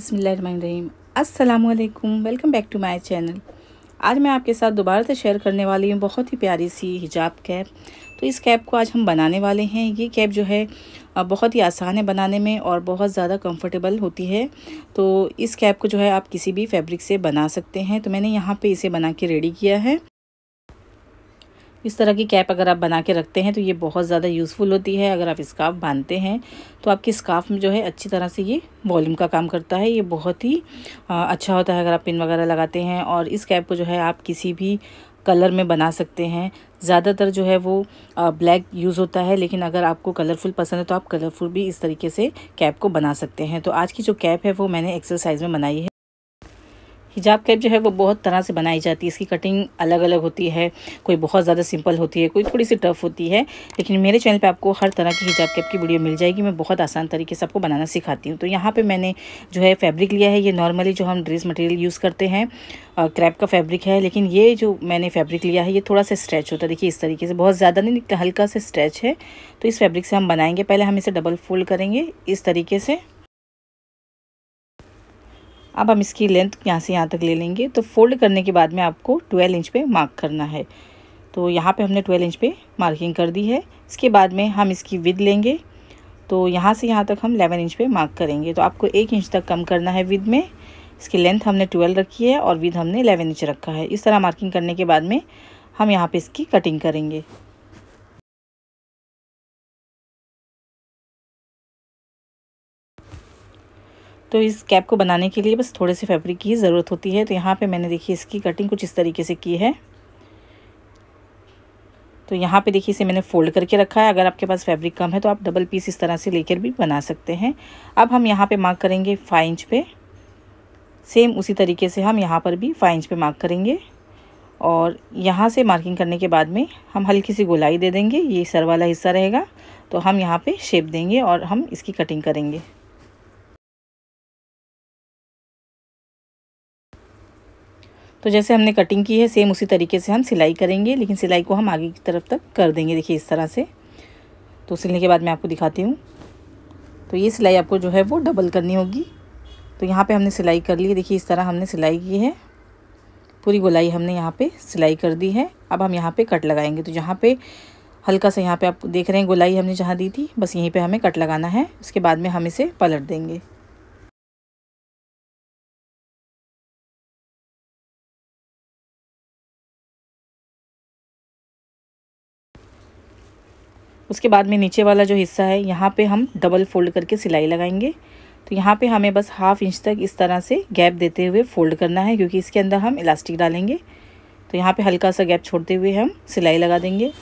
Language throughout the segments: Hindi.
बसमीम अल्लाम welcome back to my channel आज मैं आपके साथ दोबारा से शेयर करने वाली हूँ बहुत ही प्यारी सी हिजाब कैप तो इस कैप को आज हम बनाने वाले हैं ये कैप जो है बहुत ही आसान है बनाने में और बहुत ज़्यादा कंफर्टेबल होती है तो इस कैप को जो है आप किसी भी फैब्रिक से बना सकते हैं तो मैंने यहाँ पे इसे बना के रेडी किया है इस तरह की कैप अगर आप बना के रखते हैं तो ये बहुत ज़्यादा यूज़फुल होती है अगर आप स्काफ बांधते हैं तो आपके स्काफ में जो है अच्छी तरह से ये वॉल्यूम का काम करता है ये बहुत ही अच्छा होता है अगर आप पिन वगैरह लगाते हैं और इस कैप को जो है आप किसी भी कलर में बना सकते हैं ज़्यादातर जो है वो ब्लैक यूज़ होता है लेकिन अगर आपको कलरफुल पसंद है तो आप कलरफुल भी इस तरीके से कैप को बना सकते हैं तो आज की जो कैप है वो मैंने एक्सरसाइज में बनाई है हिजाब कैप जो है वो बहुत तरह से बनाई जाती है इसकी कटिंग अलग अलग होती है कोई बहुत ज़्यादा सिंपल होती है कोई थोड़ी सी टफ होती है लेकिन मेरे चैनल पे आपको हर तरह की हिजाब कैप की वीडियो मिल जाएगी मैं बहुत आसान तरीके से आपको बनाना सिखाती हूँ तो यहाँ पर मैंने जो है फैब्रिक लिया है ये नॉर्मली जो हम ड्रेस मटेरियल यूज़ करते हैं क्रैप का फैब्रिक है लेकिन ये जो मैंने फैब्रिक लिया है ये थोड़ा सा स्ट्रेच होता है देखिए इस तरीके से बहुत ज़्यादा नहीं हल्का सा स्ट्रेच है तो इस फैब्रिक से हम बनाएंगे पहले हम इसे डबल फोल्ड करेंगे इस तरीके से अब हम इसकी लेंथ यहाँ से यहाँ तक ले लेंगे तो फोल्ड करने के बाद में आपको 12 इंच पे मार्क करना है तो यहाँ पे हमने 12 इंच पे मार्किंग कर दी है इसके बाद में हम इसकी विद लेंगे तो यहाँ से यहाँ तक हम 11 इंच पे मार्क करेंगे तो आपको एक इंच तक कम करना है विद में इसकी लेंथ हमने ट्वेल्व रखी है और विद हमने एलेवन इंच रखा है इस तरह मार्किंग करने के बाद में हम यहाँ पर इसकी कटिंग करेंगे तो इस कैप को बनाने के लिए बस थोड़े से फैब्रिक की ज़रूरत होती है तो यहाँ पे मैंने देखिए इसकी कटिंग कुछ इस तरीके से की है तो यहाँ पे देखिए इसे मैंने फोल्ड करके रखा है अगर आपके पास फैब्रिक कम है तो आप डबल पीस इस तरह से लेकर भी बना सकते हैं अब हम यहाँ पे मार्क करेंगे फाइव इंच पे सेम उसी तरीके से हम यहाँ पर भी फाइव इंच पे मार्क करेंगे और यहाँ से मार्किंग करने के बाद में हम हल्की सी गोलाई दे देंगे ये सर वाला हिस्सा रहेगा तो हम यहाँ पर शेप देंगे और हम इसकी कटिंग करेंगे तो जैसे हमने कटिंग की है सेम उसी तरीके से हम सिलाई करेंगे लेकिन सिलाई को हम आगे की तरफ तक कर देंगे देखिए इस तरह से तो सिलने के बाद मैं आपको दिखाती हूँ तो ये सिलाई आपको जो है वो डबल करनी होगी तो यहाँ पे हमने सिलाई कर ली देखिए इस तरह हमने सिलाई की है पूरी गोलाई हमने यहाँ पे सिलाई कर दी है अब हम यहाँ पे कट लगाएंगे तो जहाँ पे हल्का सा यहाँ पे आप देख रहे हैं गोलाई हमने जहाँ दी थी बस यहीं पे हमें कट लगाना है उसके बाद में हम इसे पलट देंगे उसके बाद में नीचे वाला जो हिस्सा है यहाँ पे हम डबल फोल्ड करके सिलाई लगाएंगे तो यहाँ पे हमें बस हाफ इंच तक इस तरह से गैप देते हुए फोल्ड करना है क्योंकि इसके अंदर हम इलास्टिक डालेंगे तो यहाँ पे हल्का सा गैप छोड़ते हुए हम सिलाई लगा देंगे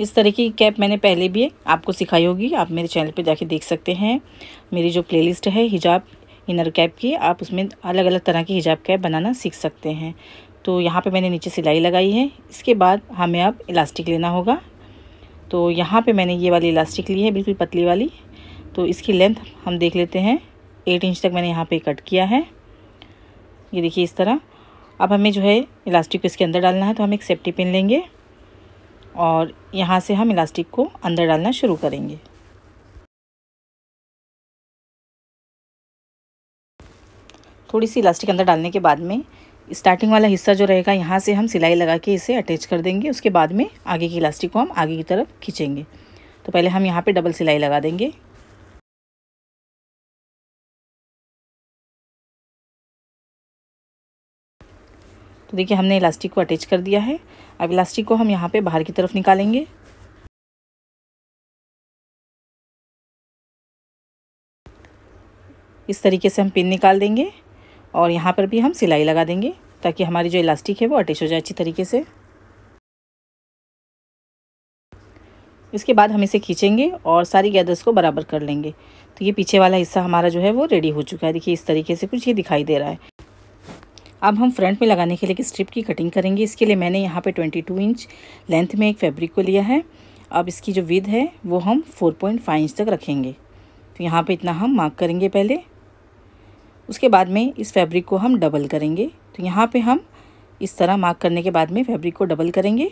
इस तरह की कैप मैंने पहले भी आपको सिखाई होगी आप मेरे चैनल पे जाके देख सकते हैं मेरी जो प्लेलिस्ट है हिजाब इनर कैप की आप उसमें अलग अलग तरह की हिजाब कैप बनाना सीख सकते हैं तो यहाँ पे मैंने नीचे सिलाई लगाई है इसके बाद हमें अब इलास्टिक लेना होगा तो यहाँ पे मैंने ये वाली इलास्टिक ली है बिल्कुल पतली वाली तो इसकी लेंथ हम देख लेते हैं एट इंच तक मैंने यहाँ पे कट किया है ये देखिए इस तरह अब हमें जो है इलास्टिक को इसके अंदर डालना है तो हम एक सेफ्टी पिन लेंगे और यहाँ से हम इलास्टिक को अंदर डालना शुरू करेंगे थोड़ी सी इलास्टिक अंदर डालने के बाद में स्टार्टिंग वाला हिस्सा जो रहेगा यहाँ से हम सिलाई लगा के इसे अटैच कर देंगे उसके बाद में आगे की इलास्टिक को हम आगे की तरफ खींचेंगे तो पहले हम यहाँ पर डबल सिलाई लगा देंगे तो देखिए हमने इलास्टिक को अटैच कर दिया है अब इलास्टिक को हम यहाँ पे बाहर की तरफ निकालेंगे इस तरीके से हम पिन निकाल देंगे और यहाँ पर भी हम सिलाई लगा देंगे ताकि हमारी जो इलास्टिक है वो अटैच हो जाए अच्छी तरीके से इसके बाद हम इसे खींचेंगे और सारी गैदर्स को बराबर कर लेंगे तो ये पीछे वाला हिस्सा हमारा जो है वो रेडी हो चुका है देखिए इस तरीके से कुछ ये दिखाई दे रहा है अब हम फ्रंट में लगाने के लिए एक स्ट्रिप की कटिंग करेंगे इसके लिए मैंने यहाँ पे 22 इंच लेंथ में एक फैब्रिक को लिया है अब इसकी जो विद है वो हम 4.5 इंच तक रखेंगे तो यहाँ पे इतना हम मार्क करेंगे पहले उसके बाद में इस फैब्रिक को हम डबल करेंगे तो यहाँ पे हम इस तरह मार्क करने के बाद में फैब्रिक को डबल करेंगे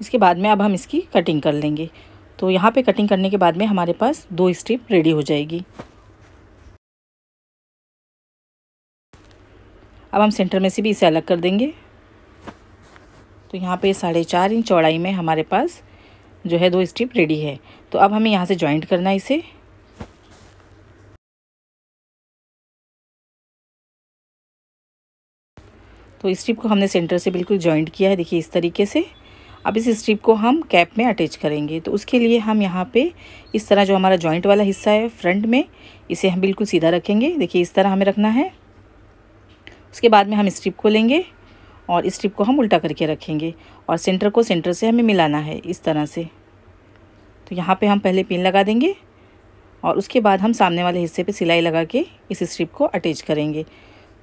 इसके बाद में अब हम इसकी कटिंग कर लेंगे तो यहाँ पे कटिंग करने के बाद में हमारे पास दो स्ट्रिप रेडी हो जाएगी अब हम सेंटर में से भी इसे अलग कर देंगे तो यहाँ पे साढ़े चार इंच चौड़ाई में हमारे पास जो है दो स्ट्रिप रेडी है तो अब हमें यहाँ से ज्वाइंट करना है इसे तो स्ट्रिप को हमने सेंटर से बिल्कुल जॉइंट किया है देखिए इस तरीके से अब इस स्ट्रिप को हम कैप में अटैच करेंगे तो उसके लिए हम यहाँ पे इस तरह जो हमारा जॉइंट वाला हिस्सा है फ्रंट में इसे हम बिल्कुल सीधा रखेंगे देखिए इस तरह हमें रखना है उसके बाद में हम स्ट्रिप को लेंगे और स्ट्रिप को हम उल्टा करके रखेंगे और सेंटर को सेंटर से हमें मिलाना है इस तरह से तो यहाँ पर हम पहले पिन लगा देंगे और उसके बाद हम सामने वाले हिस्से पर सिलाई लगा के इस स्ट्रिप को अटैच करेंगे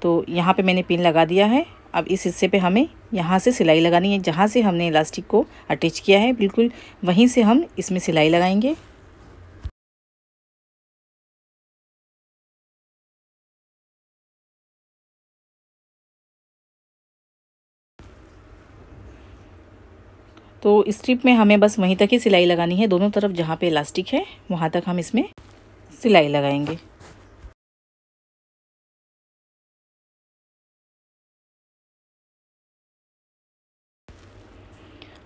तो यहाँ पे मैंने पिन लगा दिया है अब इस हिस्से पे हमें यहाँ से सिलाई लगानी है जहाँ से हमने इलास्टिक को अटैच किया है बिल्कुल वहीं से हम इसमें सिलाई लगाएंगे तो स्ट्रिप में हमें बस वहीं तक ही सिलाई लगानी है दोनों तरफ जहाँ पे इलास्टिक है वहाँ तक हम इसमें सिलाई लगाएंगे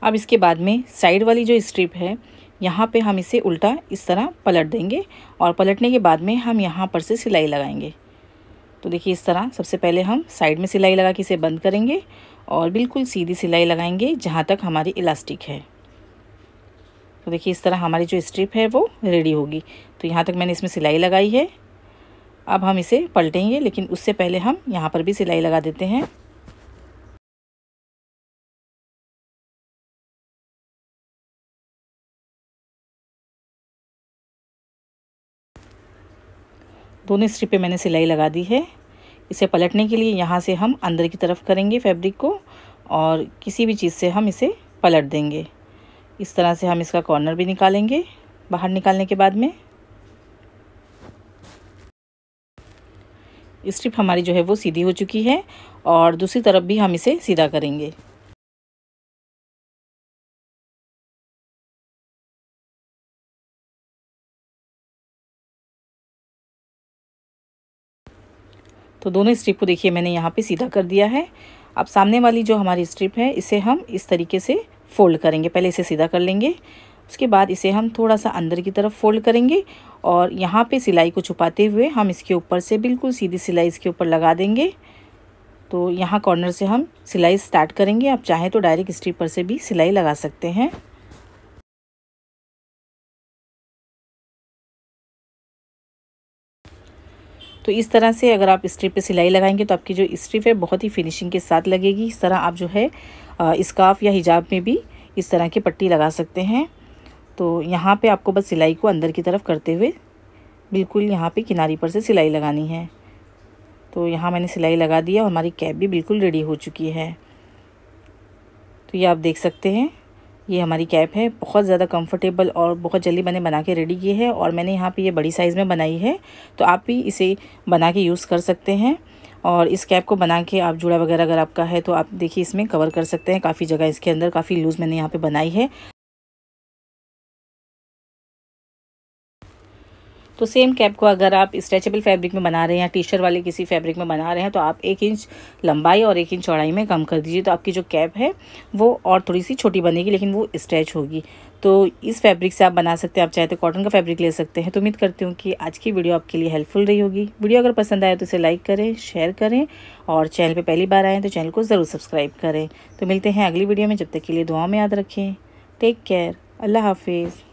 अब इसके बाद में साइड वाली जो स्ट्रिप है यहाँ पे हम इसे उल्टा इस तरह पलट देंगे और पलटने के बाद में हम यहाँ पर से सिलाई लगाएंगे तो देखिए इस तरह सबसे पहले हम साइड में सिलाई लगा के इसे बंद करेंगे और बिल्कुल सीधी सिलाई लगाएंगे जहाँ तक हमारी इलास्टिक है तो देखिए इस तरह हमारी जो स्ट्रिप है वो रेडी होगी तो यहाँ तक मैंने इसमें सिलाई लगाई है अब हम इसे पलटेंगे लेकिन उससे पहले हम यहाँ पर भी सिलाई लगा देते हैं दोनों स्ट्रिप पे मैंने सिलाई लगा दी है इसे पलटने के लिए यहाँ से हम अंदर की तरफ करेंगे फैब्रिक को और किसी भी चीज़ से हम इसे पलट देंगे इस तरह से हम इसका कॉर्नर भी निकालेंगे बाहर निकालने के बाद में स्ट्रिप हमारी जो है वो सीधी हो चुकी है और दूसरी तरफ भी हम इसे सीधा करेंगे तो दोनों स्ट्रिप को देखिए मैंने यहाँ पे सीधा कर दिया है अब सामने वाली जो हमारी स्ट्रिप है इसे हम इस तरीके से फोल्ड करेंगे पहले इसे सीधा कर लेंगे उसके बाद इसे हम थोड़ा सा अंदर की तरफ फोल्ड करेंगे और यहाँ पे सिलाई को छुपाते हुए हम इसके ऊपर से बिल्कुल सीधी सिलाई इसके ऊपर लगा देंगे तो यहाँ कॉर्नर से हम सिलाई स्टार्ट करेंगे आप चाहें तो डायरेक्ट पर से भी सिलाई लगा सकते हैं तो इस तरह से अगर आप स्ट्रिप पे सिलाई लगाएंगे तो आपकी जो स्ट्रिप है बहुत ही फिनिशिंग के साथ लगेगी इस तरह आप जो है स्काफ या हिजाब में भी इस तरह की पट्टी लगा सकते हैं तो यहाँ पर आपको बस सिलाई को अंदर की तरफ करते हुए बिल्कुल यहाँ पर किनारी पर से सिलाई लगानी है तो यहाँ मैंने सिलाई लगा दिया और हमारी कैप भी बिल्कुल रेडी हो चुकी है तो ये आप देख सकते हैं ये हमारी कैप है बहुत ज़्यादा कंफर्टेबल और बहुत जल्दी मैंने बना के रेडी की है और मैंने यहाँ पे ये बड़ी साइज़ में बनाई है तो आप भी इसे बना के यूज़ कर सकते हैं और इस कैप को बना के आप जुड़ा वगैरह अगर आपका है तो आप देखिए इसमें कवर कर सकते हैं काफ़ी जगह इसके अंदर काफ़ी लूज़ मैंने यहाँ पर बनाई है तो सेम कैप को अगर आप स्ट्रेचेबल फैब्रिक में बना रहे हैं या टी शर्ट वाले किसी फैब्रिक में बना रहे हैं तो आप एक इंच लंबाई और एक इंच चौड़ाई में कम कर दीजिए तो आपकी जो कैप है वो और थोड़ी सी छोटी बनेगी लेकिन वो स्ट्रेच होगी तो इस फैब्रिक से आप बना सकते हैं आप चाहे तो कॉटन का फैब्रिक ले सकते हैं तो उम्मीद करती हूँ कि आज की वीडियो आपके लिए हेल्पफुल रही होगी वीडियो अगर पसंद आए तो इसे लाइक करें शेयर करें और चैनल पर पहली बार आएँ तो चैनल को ज़रूर सब्सक्राइब करें तो मिलते हैं अगली वीडियो में जब तक के लिए दुआ में याद रखें टेक केयर अल्लाह हाफिज़